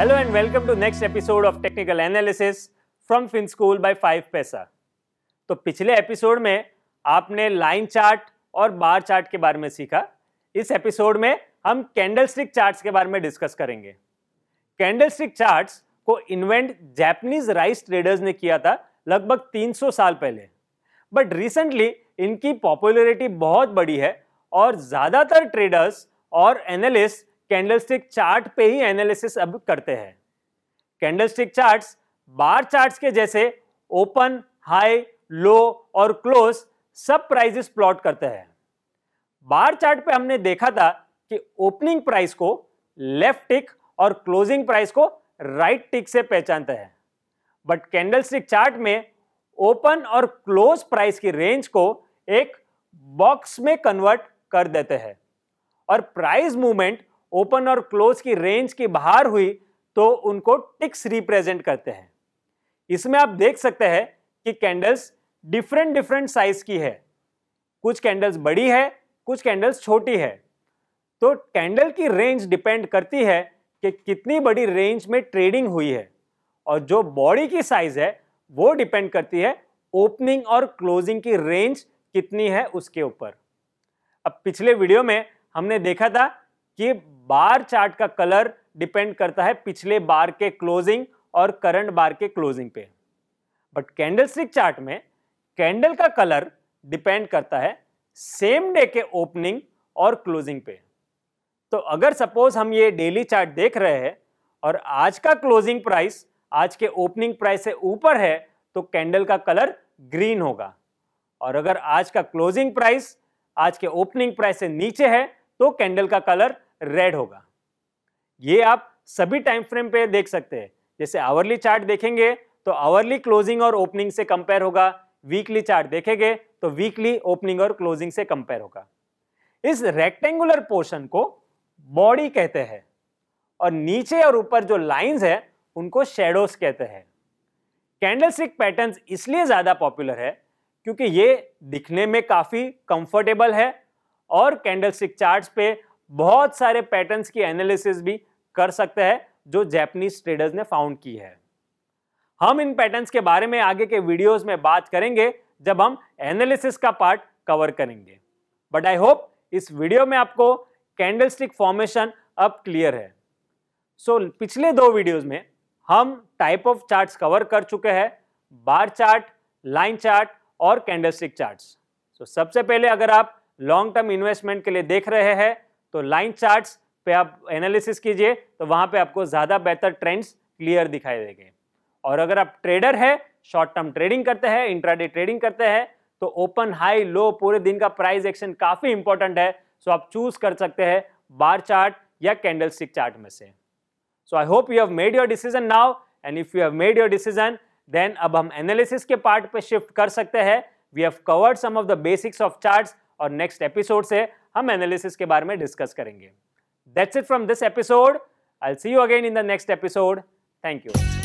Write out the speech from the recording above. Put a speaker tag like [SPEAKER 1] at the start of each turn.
[SPEAKER 1] Hello and welcome to next episode of Technical Analysis from Fin School by 5 Paisa. तो पिछले episode में आपने line chart और bar chart के बारे में सीखा इस एपिसोड में हम कैंडलस्टिक चार्ट्स के बारे में डिस्कस करेंगे कैंडलस्टिक चार्ट्स को इन्वेंट जैपनीज राइस ट्रेडर्स ने किया था लगभग 300 साल पहले बट रिसेंटली इनकी पॉपुलैरिटी बहुत बड़ी है और ज़्यादातर ट्रेडर्स और एनालिस्ट कैंडलस्टिक चार्ट पे ही एनालिसिस अब करते हैं कैंडलस्टिक चार्ट्स बार चार्ट्स के जैसे ओपन हाई लो और क्लोज सब प्राइजेस प्लॉट करते हैं बार चार्ट पे हमने देखा था कि ओपनिंग प्राइस को लेफ्ट टिक और क्लोजिंग प्राइस को राइट टिक से पहचानते हैं बट कैंडलस्टिक चार्ट में ओपन और क्लोज प्राइस की रेंज को एक बॉक्स में कन्वर्ट कर देते हैं और प्राइस मूवमेंट ओपन और क्लोज की रेंज के बाहर हुई तो उनको टिक्स रिप्रेजेंट करते हैं इसमें आप देख सकते हैं कि कैंडल्स डिफरेंट डिफरेंट साइज की है कुछ कैंडल्स बड़ी है कुछ कैंडल्स छोटी है तो कैंडल की रेंज डिपेंड करती है कि कितनी बड़ी रेंज में ट्रेडिंग हुई है और जो बॉडी की साइज है वो डिपेंड करती है ओपनिंग और क्लोजिंग की रेंज कितनी है उसके ऊपर अब पिछले वीडियो में हमने देखा था ये बार चार्ट का कलर डिपेंड करता है पिछले बार के क्लोजिंग और करंट बार के क्लोजिंग पे बट कैंडलस्टिक चार्ट में कैंडल का कलर डिपेंड करता है सेम डे के ओपनिंग और क्लोजिंग पे तो अगर सपोज हम ये डेली चार्ट देख रहे हैं और आज का क्लोजिंग प्राइस आज के ओपनिंग प्राइस से ऊपर है तो कैंडल का कलर ग्रीन होगा और अगर आज का क्लोजिंग प्राइस आज के ओपनिंग प्राइस से नीचे है तो कैंडल का कलर रेड होगा ये आप सभी टाइम फ्रेम पे देख सकते हैं जैसे आवरली चार्ट देखेंगे तो आवरली क्लोजिंग और ओपनिंग से कंपेयर होगा वीकली चार्ट देखेंगे तो वीकली ओपनिंग और क्लोजिंग से कंपेयर होगा इस रेक्टेंगुलर पोर्शन को बॉडी कहते हैं और नीचे और ऊपर जो लाइंस है उनको शेडोस कहते हैं कैंडलस्टिक पैटर्न्स इसलिए ज़्यादा पॉपुलर है क्योंकि ये दिखने में काफ़ी कंफर्टेबल है और कैंडलस्टिक चार्ट्स पे बहुत सारे पैटर्न्स की एनालिसिस भी कर सकते हैं जो जैपनीज ट्रेडर्स ने फाउंड की है हम इन पैटर्न्स के बारे में आगे के वीडियोस में बात करेंगे जब हम एनालिसिस का पार्ट कवर करेंगे बट आई होप इस वीडियो में आपको कैंडलस्टिक फॉर्मेशन अब क्लियर है सो so, पिछले दो वीडियोस में हम टाइप ऑफ चार्ट्स कवर कर चुके हैं बार चार्ट लाइन चार्ट और कैंडलस्टिक चार्ट्स तो सबसे पहले अगर आप लॉन्ग टर्म इन्वेस्टमेंट के लिए देख रहे हैं तो लाइन चार्ट्स पे आप एनालिसिस कीजिए तो वहां पे आपको ज़्यादा बेहतर ट्रेंड्स क्लियर दिखाई देंगे और अगर आप ट्रेडर है शॉर्ट टर्म ट्रेडिंग करते हैं इंट्राडे ट्रेडिंग करते हैं तो ओपन हाई लो पूरे दिन का प्राइस एक्शन काफ़ी इंपॉर्टेंट है सो आप चूज कर सकते हैं बार चार्ट या कैंडल स्टिक चार्ट में से so I hope you have made your decision now and if you have made your decision then अब हम एनालिसिस के पार्ट पे शिफ्ट कर सकते हैं we have covered some of the basics of charts और नेक्स्ट एपिसोड से हम एनालिसिस के बारे में डिस्कस करेंगे that's it from this episode I see you again in the next episode thank you